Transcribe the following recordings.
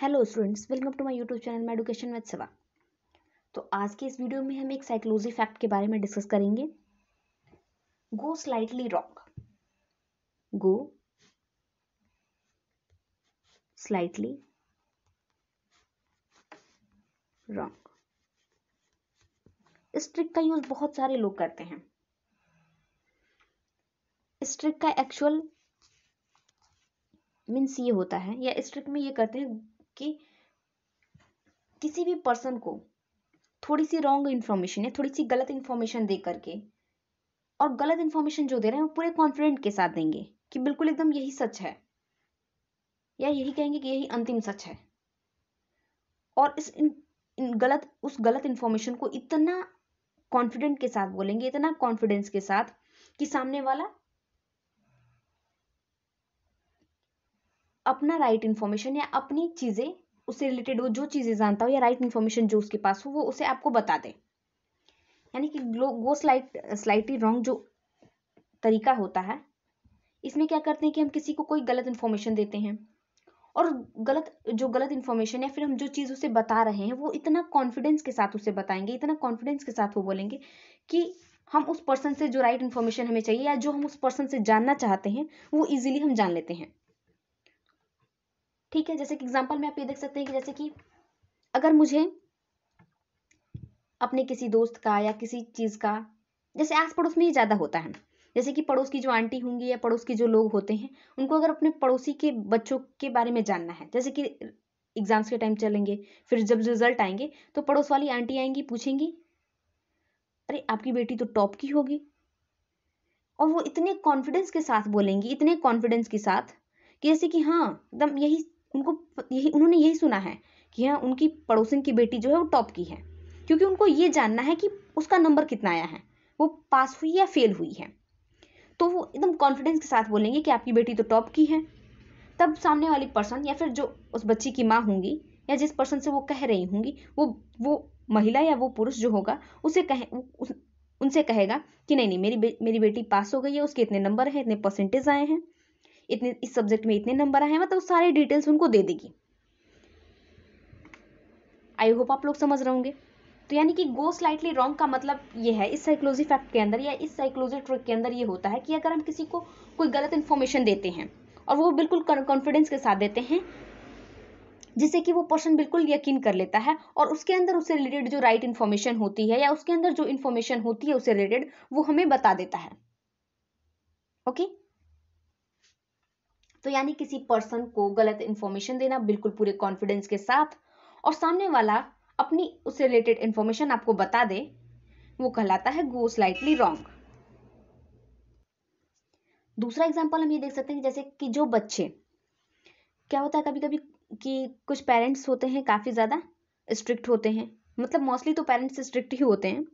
Hello students welcome to my YouTube channel education with सवा तो आज के इस वीडियो में हम एक साइकोलॉजी फैक्ट के बारे में डिस्कस करेंगे go slightly wrong go slightly wrong इस ट्रिक का यूज बहुत सारे लोग करते हैं इस ट्रिक का एक्चुअल मीन्स ये होता है या इस ट्रिक में ये करते हैं कि किसी भी पर्सन को थोड़ी सी रॉन्ग इन्फॉर्मेशन या थोड़ी सी गलत इन्फॉर्मेशन दे करके और गलत इन्फॉर्मेशन जो दे रहे हैं वो पूरे कॉन्फिडेंट के साथ देंगे कि बिल्कुल एकदम यही सच है या यही कहेंगे कि यही अंतिम सच है और इस इन, इन गलत उस गलत इन्फॉर्मेशन को इतना कॉन्फिडेंट के साथ बोलेंगे इतना कॉन्फिडेंस के साथ कि सामने वाला अपना राइट इन्फॉर्मेशन या अपनी चीज़ें उससे रिलेटेड वो जो चीज़ें जानता हो या राइट इन्फॉर्मेशन जो उसके पास हो वो उसे आपको बता दे यानी कि वो स्लाइट स्लाइटली रॉन्ग जो तरीका होता है इसमें क्या करते हैं कि हम किसी को कोई गलत इन्फॉर्मेशन देते हैं और गलत जो गलत इन्फॉर्मेशन या फिर हम जो चीज़ उसे बता रहे हैं वो इतना कॉन्फिडेंस के साथ उसे बताएंगे इतना कॉन्फिडेंस के साथ वो बोलेंगे कि हम उस पर्सन से जो राइट right इन्फॉर्मेशन हमें चाहिए या जो हम उस पर्सन से जानना चाहते हैं वो इजीली हम जान लेते हैं ठीक है जैसे कि एग्जाम्पल में आप ये देख सकते हैं कि जैसे कि अगर मुझे अपने किसी दोस्त का या किसी चीज़ का जैसे आस पड़ोस में ही ज़्यादा होता है जैसे कि पड़ोस की जो आंटी होंगी या पड़ोस के जो लोग होते हैं उनको अगर अपने पड़ोसी के बच्चों के बारे में जानना है जैसे कि एग्ज़ाम्स के टाइम चलेंगे फिर जब रिजल्ट आएंगे तो पड़ोस वाली आंटी आएंगी पूछेंगी अरे आपकी बेटी तो टॉप की होगी और वो इतने कॉन्फिडेंस के साथ बोलेंगी इतने कॉन्फिडेंस के साथ कि जैसे कि हाँ एकदम यही उनको यही उन्होंने यही सुना है कि हाँ उनकी पड़ोसन की बेटी जो है वो टॉप की है क्योंकि उनको ये जानना है कि उसका नंबर कितना आया है वो पास हुई या फेल हुई है तो वो एकदम कॉन्फिडेंस के साथ बोलेंगे कि आपकी बेटी तो टॉप की है तब सामने वाली पर्सन या फिर जो उस बच्ची की माँ होंगी या जिस पर्सन से वो कह रही होंगी वो वो महिला या वो पुरुष जो होगा उसे कहे उस, उनसे कहेगा कि नहीं नहीं मेरी बे, मेरी बेटी पास हो गई है उसके इतने नंबर हैं इतने परसेंटेज आए हैं इतने इस सब्जेक्ट में इतने नंबर आए हैं मतलब सारी डिटेल्स उनको दे देगी आई होप आप लोग समझ रहे होंगे तो यानी कि गो स्लाइटली रॉन्ग का मतलब ये है इस साइकोलॉजी फैक्ट के अंदर या इस साइकोलॉजी ट्रिक के अंदर ये होता है कि अगर हम किसी को कोई गलत इन्फॉर्मेशन देते हैं और वो बिल्कुल कॉन्फिडेंस के साथ देते हैं जिससे कि वो पर्सन बिल्कुल यकीन कर लेता है और उसके अंदर उससे रिलेटेड जो राइट इन्फॉर्मेशन होती है या उसके अंदर जो इन्फॉर्मेशन होती है उससे रिलेटेड वो हमें बता देता है ओके okay? तो यानी किसी पर्सन को गलत इन्फॉर्मेशन देना बिल्कुल पूरे कॉन्फिडेंस के साथ और सामने वाला अपनी उससे रिलेटेड इन्फॉर्मेशन आपको बता दे वो कहलाता है गो स्लाइटली रॉन्ग दूसरा एग्जाम्पल हम ये देख सकते हैं जैसे कि जो बच्चे क्या होता है कभी कभी कि कुछ पेरेंट्स होते हैं काफ़ी ज़्यादा स्ट्रिक्ट होते हैं मतलब मोस्टली तो पेरेंट्स स्ट्रिक्ट ही होते हैं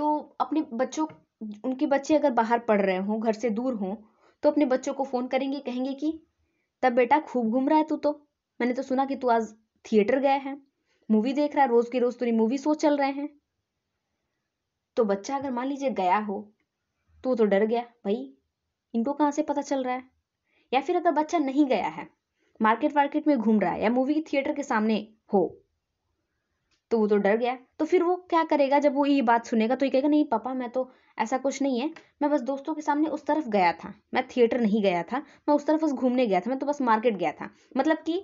तो अपने बच्चों उनके बच्चे अगर बाहर पढ़ रहे हों घर से दूर हों तो अपने बच्चों को फ़ोन करेंगे कहेंगे कि तब बेटा खूब घूम रहा है तू तो मैंने तो सुना कि तू आज थिएटर गया है मूवी देख रहा है रोज़ के रोज़ तेरी मूवी शो चल रहे हैं तो बच्चा अगर मान लीजिए गया हो तो तो डर गया भाई इनको कहाँ से पता चल रहा है या फिर अगर बच्चा नहीं गया है मार्केट वार्केट में घूम रहा है या मूवी थिएटर के सामने हो तो वो तो डर गया तो फिर वो क्या करेगा जब वो ये बात सुनेगा तो ये कहेगा नहीं पापा मैं तो ऐसा कुछ नहीं है मैं बस दोस्तों के सामने उस तरफ गया था मैं थिएटर नहीं गया था मैं उस तरफ बस घूमने गया था मैं तो बस मार्केट गया था मतलब कि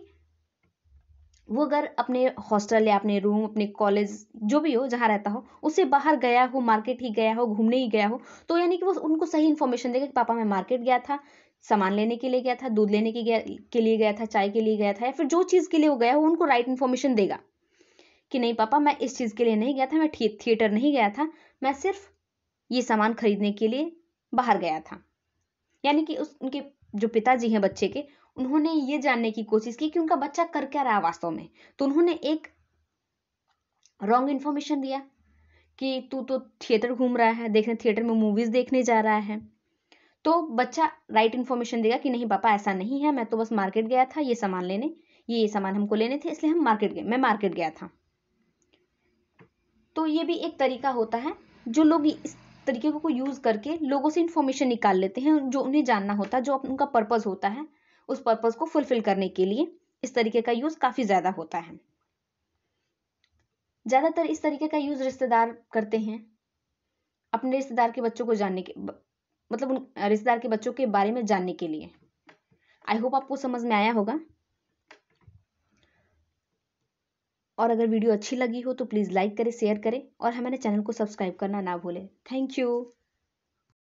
वो अगर अपने हॉस्टल या अपने रूम अपने कॉलेज जो भी हो जहाँ रहता हो उससे बाहर गया हो मार्केट ही गया हो घूमने ही गया हो तो यानी कि वो उनको सही इन्फॉर्मेशन देगा कि पापा मैं मार्केट गया था सामान लेने के लिए गया था दूध लेने के, के लिए गया था चाय के लिए गया था या फिर जो चीज़ के लिए वो गया हो उनको राइट इन्फॉर्मेशन देगा कि नहीं पापा मैं इस चीज़ के लिए नहीं गया था मैं थिएटर नहीं गया था मैं सिर्फ ये सामान खरीदने के लिए बाहर गया था यानी कि उस उनके जो पिताजी हैं बच्चे के उन्होंने ये जानने की कोशिश की कि उनका बच्चा कर क्या रहा वास्तव में तो उन्होंने एक रॉन्ग इन्फॉर्मेशन दिया कि तू तो थिएटर घूम रहा है देखने थिएटर में मूवीज देखने जा रहा है तो बच्चा राइट इन्फॉर्मेशन देगा कि नहीं पापा ऐसा नहीं है मैं तो बस मार्केट गया था ये सामान लेने ये ये सामान हमको लेने थे इसलिए हम मार्केट गए मैं मार्केट गया था तो ये भी एक तरीका होता है जो लोग इस तरीके को यूज़ करके लोगों से इन्फॉर्मेशन निकाल लेते हैं जो उन्हें जानना होता है जो उनका पर्पज़ होता है उस पर्पज़ को फुलफिल करने के लिए इस तरीके का यूज़ काफ़ी ज़्यादा होता है ज़्यादातर इस तरीके का यूज़ रिश्तेदार करते हैं अपने रिश्तेदार के बच्चों को जानने के मतलब उन रिश्तेदार के बच्चों के बारे में जानने के लिए आई होप आपको समझ में आया होगा और अगर वीडियो अच्छी लगी हो तो प्लीज़ लाइक करें शेयर करें और हमारे चैनल को सब्सक्राइब करना ना भूलें थैंक यू